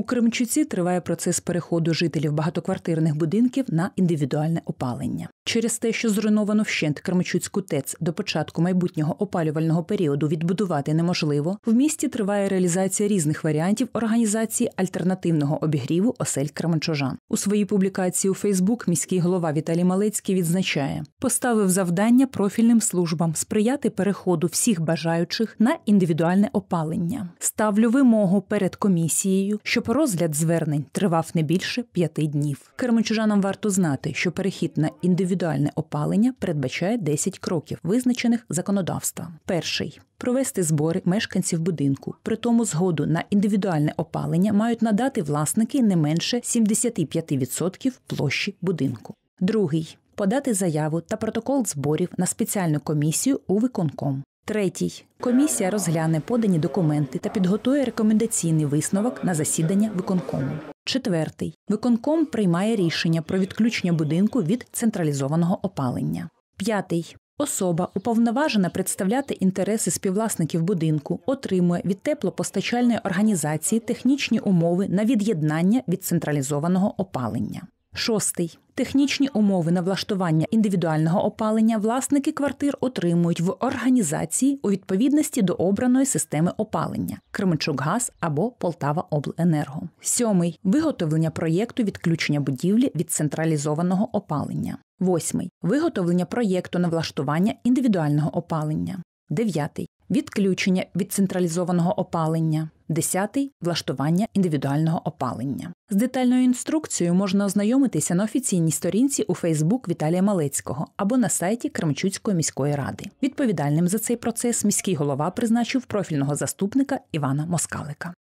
У Кримчуці триває процес переходу жителів багатоквартирних будинків на індивідуальне опалення. Через те, що зруйновано вщент Кремчуцьку ТЕЦ до початку майбутнього опалювального періоду відбудувати неможливо, в місті триває реалізація різних варіантів організації альтернативного обігріву осель Кременчужан. У своїй публікації у Фейсбук міський голова Віталій Малецький відзначає, поставив завдання профільним службам сприяти переходу всіх бажаючих на індивідуальне опалення. Ставлю вимогу перед комісією, щоб Розгляд звернень тривав не більше п'яти днів. Кермичужанам варто знати, що перехід на індивідуальне опалення передбачає 10 кроків, визначених законодавством. Перший провести збори мешканців будинку. При тому згоду на індивідуальне опалення мають надати власники не менше 75% площі будинку. Другий подати заяву та протокол зборів на спеціальну комісію у виконком. Третій комісія розгляне подані документи та підготує рекомендаційний висновок на засідання виконкому. Четвертий виконком приймає рішення про відключення будинку від централізованого опалення. П'ятий особа, уповноважена представляти інтереси співвласників будинку, отримує від теплопостачальної організації технічні умови на від'єднання від централізованого опалення. Шостий технічні умови на влаштування індивідуального опалення власники квартир отримують в організації у відповідності до обраної системи опалення Кременчукгаз або Полтава Обленерго. Сьомий виготовлення проєкту відключення будівлі від централізованого опалення. Восьмий виготовлення проєкту на влаштування індивідуального опалення. Дев'ятий відключення від централізованого опалення. Десятий влаштування індивідуального опалення. З детальною інструкцією можна ознайомитися на офіційній сторінці у Фейсбук Віталія Малецького або на сайті Кремчуцької міської ради. Відповідальним за цей процес міський голова призначив профільного заступника Івана Москалика.